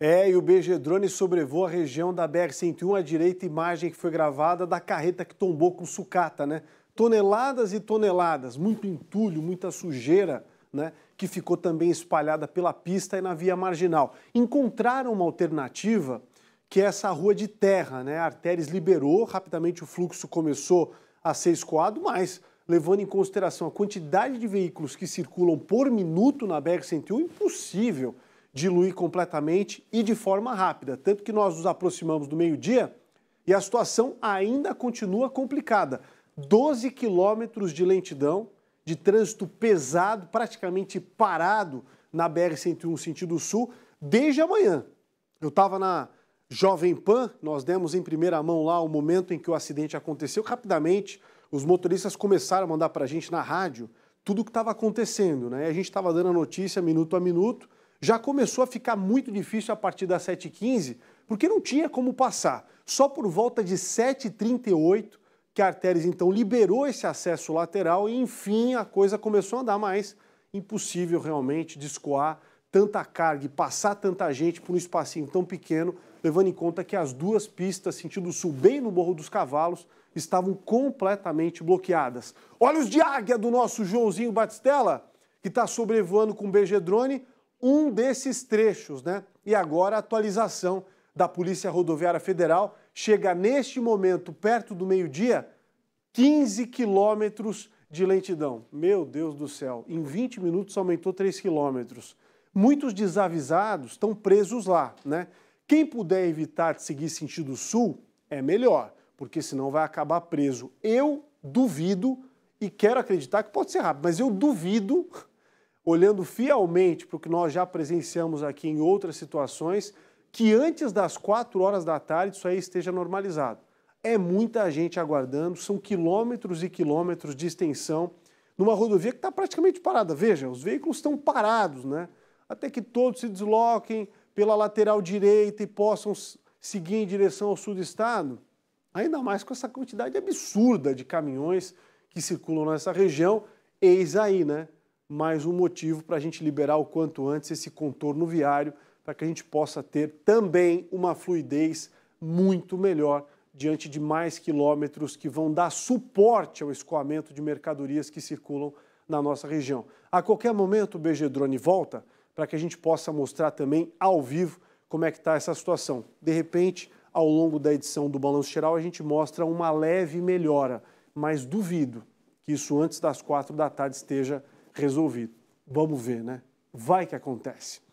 É, e o BG Drone sobrevoa a região da BR-101 à direita, imagem que foi gravada da carreta que tombou com sucata, né? Toneladas e toneladas, muito entulho, muita sujeira, né? Que ficou também espalhada pela pista e na via marginal. Encontraram uma alternativa que é essa rua de terra, né? A Artéries liberou, rapidamente o fluxo começou a ser escoado, mas levando em consideração a quantidade de veículos que circulam por minuto na BR-101, impossível diluir completamente e de forma rápida. Tanto que nós nos aproximamos do meio-dia e a situação ainda continua complicada. 12 quilômetros de lentidão, de trânsito pesado, praticamente parado na BR-101 sentido sul, desde amanhã. Eu estava na Jovem Pan, nós demos em primeira mão lá o momento em que o acidente aconteceu. Rapidamente, os motoristas começaram a mandar para a gente na rádio tudo o que estava acontecendo, né? A gente estava dando a notícia minuto a minuto já começou a ficar muito difícil a partir das 7h15, porque não tinha como passar. Só por volta de 7h38 que a Artérias então liberou esse acesso lateral e enfim a coisa começou a andar mais. Impossível realmente descoar tanta carga e passar tanta gente por um espacinho tão pequeno, levando em conta que as duas pistas, sentido sul, bem no Morro dos Cavalos, estavam completamente bloqueadas. Olhos de águia do nosso Joãozinho Batistella, que está sobrevoando com o BG Drone, um desses trechos, né? E agora a atualização da Polícia Rodoviária Federal chega neste momento, perto do meio-dia, 15 quilômetros de lentidão. Meu Deus do céu, em 20 minutos aumentou 3 quilômetros. Muitos desavisados estão presos lá, né? Quem puder evitar de seguir sentido sul, é melhor, porque senão vai acabar preso. Eu duvido, e quero acreditar que pode ser rápido, mas eu duvido olhando fielmente para o que nós já presenciamos aqui em outras situações, que antes das 4 horas da tarde isso aí esteja normalizado. É muita gente aguardando, são quilômetros e quilômetros de extensão numa rodovia que está praticamente parada. Veja, os veículos estão parados, né? Até que todos se desloquem pela lateral direita e possam seguir em direção ao sul do estado, ainda mais com essa quantidade absurda de caminhões que circulam nessa região. Eis aí, né? mais um motivo para a gente liberar o quanto antes esse contorno viário, para que a gente possa ter também uma fluidez muito melhor diante de mais quilômetros que vão dar suporte ao escoamento de mercadorias que circulam na nossa região. A qualquer momento o BG Drone volta para que a gente possa mostrar também ao vivo como é que está essa situação. De repente, ao longo da edição do Balanço Geral, a gente mostra uma leve melhora, mas duvido que isso antes das quatro da tarde esteja resolvido. Vamos ver, né? Vai que acontece.